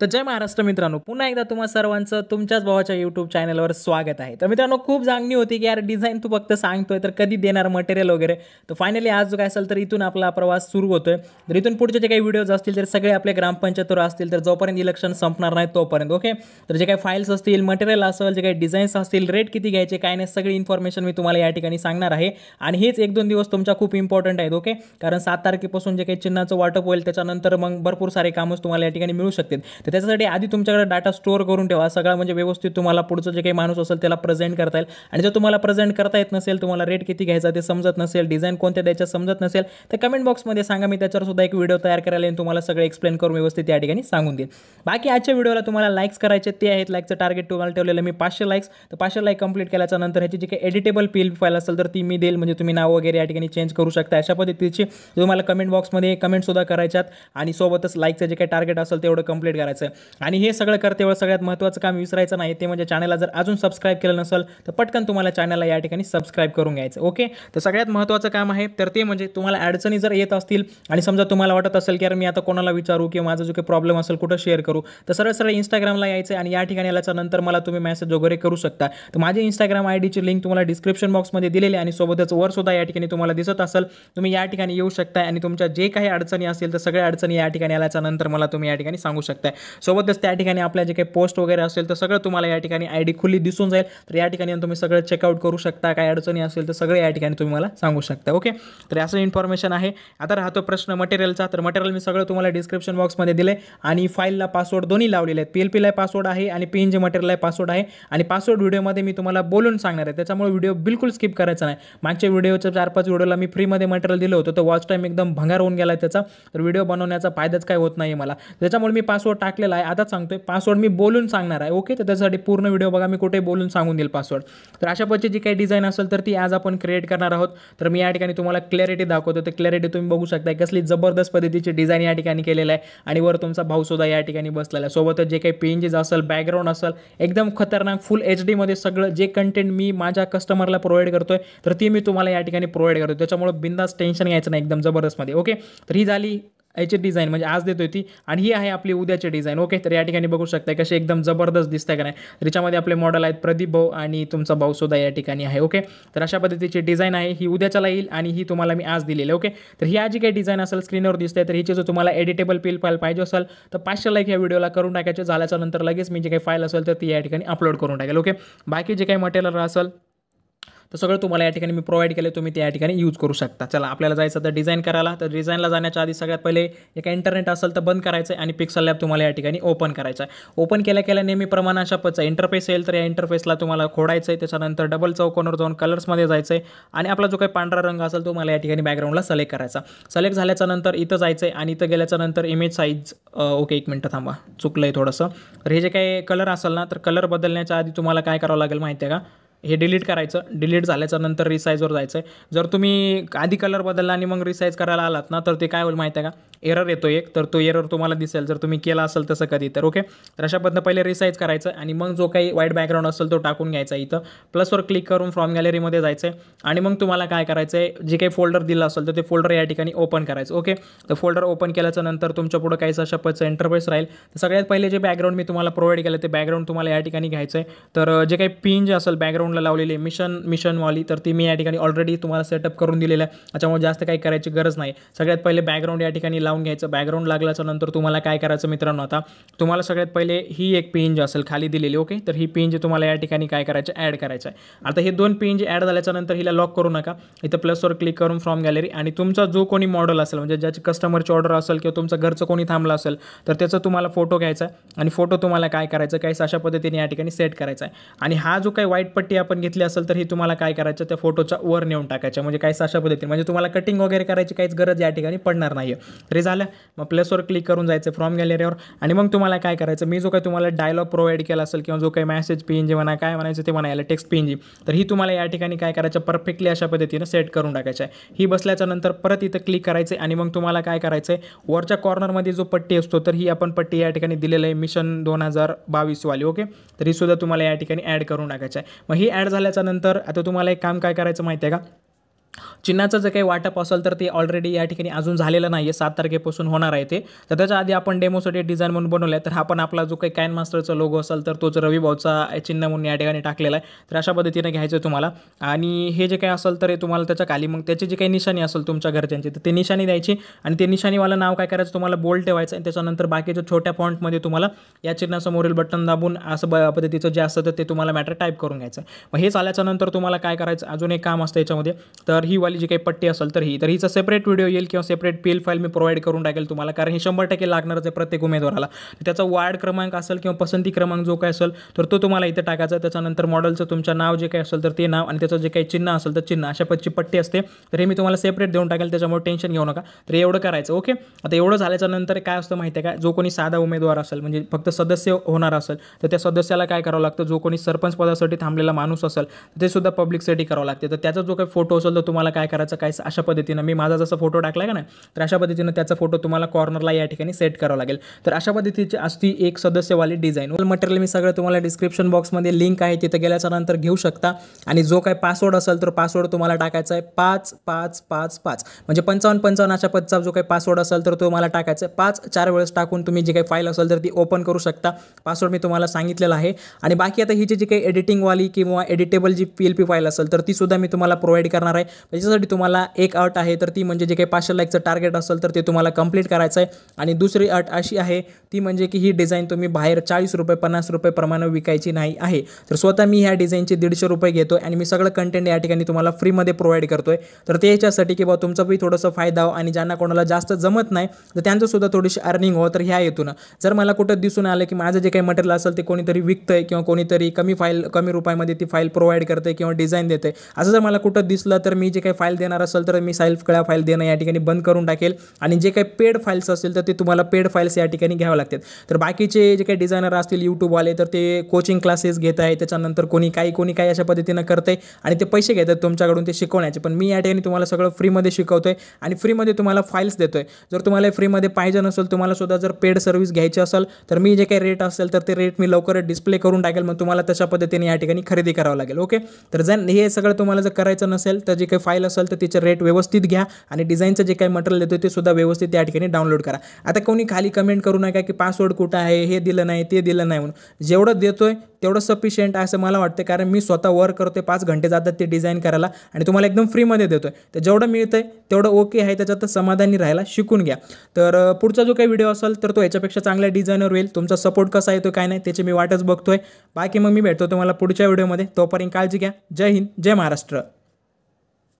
तर जय महाराष्ट्र मित्रांनो पुन्हा एकदा तुम्हा सर्वांचं तुमच्याच भावाच्या यूट्यूब चॅनलवर स्वागत आहे तर मित्रांनो खूप जागणी होती की यार डिझाईन तू फक्त सांगतोय तर कधी देणार मटेरियल वगैरे तर फायनली आज जो काय असेल तर इथून आपला प्रवास सुरू होतोय तर इथून पुढचे जे काही व्हिडिओज असतील तर सगळे आपले ग्रामपंचायतवर असतील तर जोपर्यंत इलेक्शन संपणार नाही तोपर्यंत ओके तर जे काही फाईल्स असतील मटेरियल असेल जे काही डिझाईन्स असतील रेट किती घ्यायचे काय नाही सगळी इन्फॉर्मेशन मी तुम्हाला या ठिकाणी सांगणार आहे आणि हेच एक दोन दिवस तुमच्या खूप इम्पॉर्टंट आहेत ओके कारण सात तारखेपासून जे काही चिन्हाचं वाटप होईल त्याच्यानंतर मग भरपूर सारे कामच तुम्हाला या ठिकाणी मिळू शकतील तर त्याच्यासाठी आधी तुमच्याकडे डाटा स्टोअर करून ठेवा सगळा म्हणजे व्यवस्थित तुम्हाला पुढचं जे काही माणूस असेल त्याला प्रेझेंट करता येईल आणि जर तुम्हाला प्रेझेंट करता येत नसेल तुम्हाला रेट किती घ्यायचा ते समजत नसेल डिझाईन कोणत्या द्यायचं समजत नसेल तर कमेंट बॉक्समध्ये सांगा मी त्याच्यावर सुद्धा एक व्हिडिओ तयार करायला आणि तुम्हाला सगळं एक्सप्लेन करून व्यवस्थित या ठिकाणी सांगून देईन बाकी आजच्या व्हिडिओला तुम्हाला लाईक्स करायचे ते आहेत लाईकचं टार्गेट तुम्हाला ठेवलेलं मी पाचशे लाईक्स तर पाचशे लाईक कंप्लीट केल्याच्या नंतर ह्याची जी काही एडिटेबल पील फाईल असेल तर ती मी देईल म्हणजे तुम्ही नाव वगैरे या ठिकाणी चेंज करू शकता अशा पद्धतीची तुम्हाला कमेंट बॉक्समध्ये कमेंटसुद्धा करायच्यात आणि सोबतच लाईकचं जे काही टार्गेट असेल तेवढं कंप्लीट करायचं करायचं आणि हे सगळं करते सगळ्यात महत्त्वाचं काम विसरायचं नाही ते म्हणजे चॅनलला जर अजून सबस्क्राईब केलं नसेल तर पटकन तुम्हाला चॅनलला या ठिकाणी सबस्क्राईब करून घ्यायचं ओके तर सगळ्यात महत्त्वाचं काम आहे तर ते म्हणजे तुम्हाला अडचणी जर येत असतील आणि समजा तुम्हाला वाटत असेल की अरे मी आता कोणाला विचारू किंवा माझा जो काही प्रॉब्लेम असेल कुठं शेअर करू तर सरळ सरळ इंस्टाग्रामला यायचं आणि या ठिकाणी आल्याच्या नंतर मला तुम्ही मेसेज वगैरे करू शकता तर माझी इंस्टाग्राम आय डीची लिंक तुम्हाला डिस्क्रिप्शन बॉक्समध्ये दिलेली आणि सोबतच वर सुद्धा या ठिकाणी तुम्हाला दिसत असेल तुम्ही या ठिकाणी येऊ शकता आणि तुमच्या जे काही अडचणी असतील तर सगळ्या अडचणी या ठिकाणी आल्याच्या नंतर मला तुम्ही या ठिकाणी सांगू शकता सोबतच त्या ठिकाणी आपल्या जे काही पोस्ट वगैरे असेल तर सगळं तुम्हाला या ठिकाणी आय डी खुली दिसून जाईल तर या ठिकाणी तुम्ही सगळं चेकआउट करू शकता काय अडचणी असेल तर सगळं या ठिकाणी तुम्ही मला सांगू शकता ओके तर असं इन्फॉर्मेशन आहे आता राहतो प्रश्न मटेरियलचा तर मटेरियल मी सगळं तुम्हाला डिस्क्रिप्शन बॉक्समध्ये दिले आणि फाईलला पासवर्ड दोन्ही लावलेले आहेत पी एल पीला पासवर्ड आहे आणि पी एन जे मटेरियलला पासवर्ड आहे आणि पासवर्ड व्हिडिओमध्ये मी तुम्हाला बोलून सांगणार आहे त्याच्यामुळे व्हिडिओ बिलकुल स्किप करायचा नाही मागच्या व्हिडिओच्या चार पाच व्हिडिओला मी फ्रीमध्ये मटेरियल दिलं होतं तर वॉच टाईम एकदम भंगार होऊन गेला त्याचा तर व्हिडिओ बनवण्याचा फायदाच काय होत नाही मला त्याच्यामुळे मी पासवर्ड टाक टाकलेला आहे आता सांगतोय पासवर्ड मी बोलून सांगणार आहे ओके तर त्यासाठी पूर्ण व्हिडिओ बघा मी कुठे बोलून सांगून देईल पासवर्ड तर अशा पद्धतीची जी काही डिझाईन असेल तर ती आज आपण क्रिएट करणार आहोत तर मी या ठिकाणी तुम्हाला क्लॅरिटी दाखवतो तर क्लॅरिटी तुम्ही बघू शकता कसली जबरदस्त पद्धतीची डिझाईन या ठिकाणी केलेलं आहे आणि वर तुमचा भाऊ सुद्धा या ठिकाणी बसलेला आहे सोबतच जे काही पेंजेस असेल बॅकग्राऊंड असेल एकदम खतरनाक फुल एच डीमध्ये सगळं जे कंटेंट मी माझ्या कस्टमरला प्रोव्हाइड करतोय तर ती मी तुम्हाला या ठिकाणी प्रोव्हाइड करतो त्याच्यामुळे बिंदास टेन्शन घ्यायचं नाही एकदम जबरदस्तमध्ये ओके तर ही झाली याची डिझाईन म्हणजे आज देतोय ती आणि ही आहे आपली उद्याची डिझाईन ओके तर या ठिकाणी बघू शकता कसे एकदम जबरदस्त आहे का नाही त्याच्यामध्ये आपले मॉडेल आहेत प्रदीप भाऊ आणि तुमचा भाऊ सुद्धा या ठिकाणी आहे ओके तर अशा पद्धतीची डिझाईन आहे ही उद्याच्याला येईल आणि ही तुम्हाला मी आज दिलेली ओके तर ही आज जी काही डिझाईन असेल स्क्रीनवर दिसते तर हिची जर तुम्हाला एडिटेबल पिल फाईल पाहिजे असेल तर पाचशे लाईक या व्हिडिओला करून टाकायचे झाल्याच्यानंतर लगेच मी जे काही फाईल असेल तर ती या ठिकाणी अपलोड करून टाकेल ओके बाकी जे काही मटेरियल असेल तर सगळं तुम्हाला या ठिकाणी मी प्रोव्हाइड केलं तुम्ही त्या ठिकाणी यूज करू शकता चला आपल्याला जायचं तर डिझाईन करायला तर डिझाईनला जाण्याच्या आधी सगळ्यात पहिले एक इंटरनेट असेल तर बंद करायचं आहे आणि पिक्सल लॅब तुम्हाला या ठिकाणी ओपन करायचं आहे ओपन केल्या केल्या नेहमीप्रमाणे अशा पच इंटरफेस येईल तर या इंटरफेसला तुम्हाला खोडायचं आहे त्याच्यानंतर डबल चौकोनवर जाऊन कलर्समध्ये जायचं आहे आणि आपला जो काही पांढरा रंग असेल तो मला या ठिकाणी बॅकग्राऊंडला सिलेक्ट करायचा सलेक्ट झाल्याच्या नंतर इथं जायचं आहे आणि इथं गेल्याच्या नंतर इमेज साईज ओके एक मिनटं थांबा चुकलं आहे थोडंसं तर हे जे काही कलर असेल ना तर कलर बदलण्याच्या आधी तुम्हाला काय करावं लागेल माहिती आहे का हे डिलीट करायचं डिलीट झाल्याच्या नंतर रिसाईजवर जायचं आहे जर तुम्ही आधी कलर बदलला आणि मग रिसाईज करायला आलात ना तर ते काय होईल माहिती आहे का एरर येतो एक तर तो एरर तुम्हाला दिसेल जर तुम्ही केला असेल तसं कधी तर ओके तर अशा पद्धतीनं पहिले रिसाईज करायचं आणि मग जो काही वाईट बॅकग्राऊंड असेल तो टाकून घ्यायचा इथं प्लसवर क्लिक करून फ्रॉम गॅलरीमध्ये जायचं आहे आणि मग तुम्हाला काय करायचं जे काही फोल्डर दिलं असेल तर ते फोल्डर या ठिकाणी ओपन करायचं ओके तर फोल्डर ओपन केल्याच्या नंतर तुमच्या पुढं काहीच अशा पद्धतीचं राहील तर सगळ्यात पहिले जे बॅकग्राऊंड मी तुम्हाला प्रोव्हाइड केलं ते बॅकग्राऊंड तुम्हाला या ठिकाणी घ्यायचं आहे तर जे काही पिन जे असेल बॅकग्राऊंडला लावलेले मिशन मिशनवाली तर ती मी या ठिकाणी ऑलरेडी तुम्हाला सेटअप करून दिलेलं आहे त्याच्यामुळे जास्त काही करायची गरज नाही सगळ्यात पहिले बॅकग्राऊंड या ठिकाणी लाव लावून घ्यायचं बॅकग्राऊंड लागल्याच्या नंतर तुम्हाला काय करायचं मित्रांनो आता तुम्हाला सगळ्यात पहिले ही एक पेंज असेल खाली दिलेली ओके तर ही पेंज तुम्हाला या ठिकाणी काय करायचं ॲड करायचं आहे आता हे दोन पेंज ॲड झाल्याच्या नंतर हिला लॉक करू नका इथं प्लसवर क्लिक करून फ्रॉम गॅलरी आणि तुमचा जो कोणी मॉडेल असेल म्हणजे ज्याची कस्टमरची ऑर्डर असेल किंवा तुमचं घरचं कोणी थांबलं असेल तर त्याचा तुम्हाला फोटो घ्यायचा आणि फोटो तुम्हाला काय करायचं काहीच अशा पद्धतीने या ठिकाणी सेट करायचा आहे आणि हा जो काही व्हाईट पट्टी आपण घेतली असेल तर ही तुम्हाला काय करायचं त्या फोटोच्या वर नेऊन टाकायचं म्हणजे काहीच अशा पद्धतीने म्हणजे तुम्हाला कटिंग वगैरे करायची काहीच गरज या ठिकाणी पडणार नाही झालं मग प्लसवर क्लिक करून जायचं फ्रॉम गॅलरीवर आणि मग तुम्हाला काय करायचं मी जो काही तुम्हाला डायलॉग प्रोव्हाइड केला असेल किंवा जो काही मेसेज पीएन जी म्हणा काय म्हणायचं ते म्हणायला टेक्स्ट पी जी तर ही तुम्हाला या ठिकाणी काय करायचं परफेक्टली अशा पद्धतीनं सेट करून टाकायचं आहे ही बसल्याच्या नंतर परत इथं क्लिक करायचं आणि मग तुम्हाला काय करायचं आहे वरच्या कॉर्नरमध्ये जो पट्टी असतो तर ही आपण पट्टी या ठिकाणी दिलेलं आहे मिशन दोन हजार बावीसवाली ओके तर ही सुद्धा तुम्हाला या ठिकाणी ॲड करून टाकायचं आहे मग ही ॲड झाल्याच्या नंतर आता तुम्हाला एक काम काय करायचं माहिती आहे का चिन्हाचं जे काही वाटप असेल तर ते ऑलरेडी या ठिकाणी अजून झालेलं नाही आहे सात तारखेपासून होणार आहे ते तर त्याच्या आधी आपण डेमोसाठी डिझाईन म्हणून बनवलं आहे तर हा पण आपला जो काही कॅन मास्टरचा लोगो असेल तर तोच रवी भाऊचा चिन्ह म्हणून या ठिकाणी टाकलेला आहे तर अशा पद्धतीने घ्यायचं तुम्हाला आणि हे जे काही असेल तर हे तुम्हाला त्याच्या खाली मग त्याची जी काही निशाणी असेल तुमच्या घरच्यांची तर ते निशाणी द्यायची आणि ते निशाणीवालं नाव काय करायचं तुम्हाला बोल्ड ठेवायचं आणि त्याच्यानंतर बाकीच्या छोट्या फॉन्टमध्ये तुम्हाला या चिन्हासमोरील बटन दाबून असं ब पद्धतीचं जे असतं तर ते तुम्हाला मॅटर टाईप करून घ्यायचं मग हे झाल्याच्यानंतर तुम्हाला काय करायचं अजून एक काम असतं याच्यामध्ये तर तर ही वाली जी काही पट्टी असेल तर ही तर हिचा सेपरेट व्हिडिओ येईल किंवा सेपरेट पी एल फाईल मी प्रोव्हाइड करून टाकेल तुम्हाला कारण हे शंभर टक्के लागणारच आहे प्रत्येक उमेदवाराला त्याचा वार्ड क्रमांक असेल किंवा पसंती क्रमांक जो काय असेल तर तो तुम्हाला इथे टाकायचा त्याच्यानंतर मॉडलचं तुमचं नाव जे काही असेल तर ते नाव आणि त्याचं जे काही चिन्ह असेल तर चिन्ह अशा पदची पट्टी असते तर हे मी तुम्हाला सेपरेट देऊन टाकेल त्याच्यामुळे टेन्शन घेऊ नका तर एवढं करायचं ओके आता एवढं झाल्याच्या नंतर काय असतं माहिती आहे का जो कोणी साधा उमेदवार असेल म्हणजे फक्त सदस्य होणार असेल तर त्या सदस्याला काय करावं लागतं जो कोणी सरपंच पदासाठी थांबलेला माणूस असेल ते सुद्धा पब्लिकसाठी करावं लागते तर त्याचा जो काही फोटो असेल तर तुम्हाला काय करायचं काय अशा पद्धतीनं मी माझा जसा फोटो टाकला का ना तर अशा पद्धतीनं त्याचा फोटो तुम्हाला कॉर्नरला या ठिकाणी सेट करावा लागेल तर अशा पद्धतीची असती एक सदस्यवाली डिझाईन ओल मटेरियल मी सगळं तुम्हाला डिस्क्रिप्शन बॉक्समध्ये लिंक आहे तिथं गेल्याच्या नंतर घेऊ शकता आणि जो काय पासवर्ड असेल तर पासवर्ड तुम्हाला टाकायचा आहे पाच पाच पाच पाच म्हणजे पंचावन्न पंचावन्न अशा पदचा जो काही पासवर्ड असेल तर तो मला टाकायचा आहे पाच चार वेळेस टाकून तुम्ही जी काही फाईल असेल तर ती ओपन करू शकता पासवर्ड मी तुम्हाला सांगितलेला आहे आणि बाकी आता ही जी काही एडिटिंगवाली किंवा एडिटेबल जी पी एल पी फाईल असेल तर ती सुद्धा मी तुम्हाला प्रोव्हाइड करणार आहे त्याच्यासाठी म्हणजे तुम्हाला एक अट आहे तर ती म्हणजे जे काही पाचशे लाईकचं टार्गेट असेल तर ते तुम्हाला कंप्लीट करायचं आहे आणि दुसरी अट अशी आहे ती म्हणजे की ही डिझाईन तुम्ही बाहेर चाळीस रुपये पन्नास रुपये प्रमाणे विकायची नाही आहे तर स्वतः मी ह्या डिझाईनचे दीडशे रुपये घेतो आणि मी सगळं कंटेंट या ठिकाणी तुम्हाला फ्रीमध्ये प्रोव्हाइड करतो आहे तर ते याच्यासाठी की बा तुमचा बी थोडंसं फायदा हो आणि ज्यांना कोणाला जास्त जमत नाही तर त्यांचंसुद्धा थोडीशी अर्निंग हो तर ह्या येतून जर मला कुठं दिसून आलं की माझं जे काही मटेरियल असेल ते कोणीतरी विकत आहे किंवा कोणीतरी कमी फाईल कमी रुपयामध्ये ती फाईल प्रोव्हाइड करते किंवा डिझाईन देते असं जर मला कुठं दिसलं तर मी जे काही फाईल देणार असेल तर मी साईल कळा फाईल देणं या ठिकाणी बंद करून टाकेल आणि जे काही पेड फाईल्स असतील तर ते तुम्हाला पेड फाईल्स या ठिकाणी घ्यावं लागतात तर बाकीचे जे काही डिझायनर असतील यूट्यूबवाले तर ते कोचिंग क्लासेस घेत आहे त्याच्यानंतर कोणी काही कोणी काही अशा पद्धतीनं करत आहे आणि ते पैसे घेतात तुमच्याकडून ते शिकवण्याचे पण मी या ठिकाणी तुम्हाला सगळं फ्रीमध्ये शिकवतो आहे आणि फ्रीमध्ये तुम्हाला फाईल्स देतो आहे जर तुम्हाला फ्रीमध्ये पाहिजे नसेल तुम्हाला सुद्धा जर पेड सर्व्हिस घ्यायची असेल तर मी जे काही रेट असेल तर ते रेट मी लवकर डिस्प्ले करून टाकेल मग तुम्हाला तशा पद्धतीने या ठिकाणी खरेदी करावं लागेल ओके तर जर हे सगळं तुम्हाला जर करायचं नसेल तर जे काही फाईल असेल तर त्याचे रेट व्यवस्थित घ्या आणि डिझाईनचं जे काही मटेरियल देतो ते सुद्धा व्यवस्थित त्या ठिकाणी डाउनलोड करा आता कोणी खाली कमेंट करू नका की पासवर्ड कुठं आहे हे दिलं नाही ते दिलं नाही म्हणून जेवढं देतो आहे तेवढं सफिशियंट आहे असं मला वाटतं कारण मी स्वतः वर्क करतोय पाच घंटे जातात ते डिझाईन करायला आणि तुम्हाला एकदम फ्रीमध्ये देतोय तर जेवढं मिळतंय तेवढं ओके आहे त्याच्यात समाधानी राहायला शिकून घ्या तर पुढचा जो काही व्हिडिओ असेल तर तो याच्यापेक्षा चांगल्या डिझाईनवर होईल तुमचा सपोर्ट कसा येतो काय नाही त्याची मी वाटच बघतोय बाकी मग मी भेटतो तुम्हाला पुढच्या व्हिडिओमध्ये तोपर्यंत काळजी घ्या जय हिंद जय महाराष्ट्र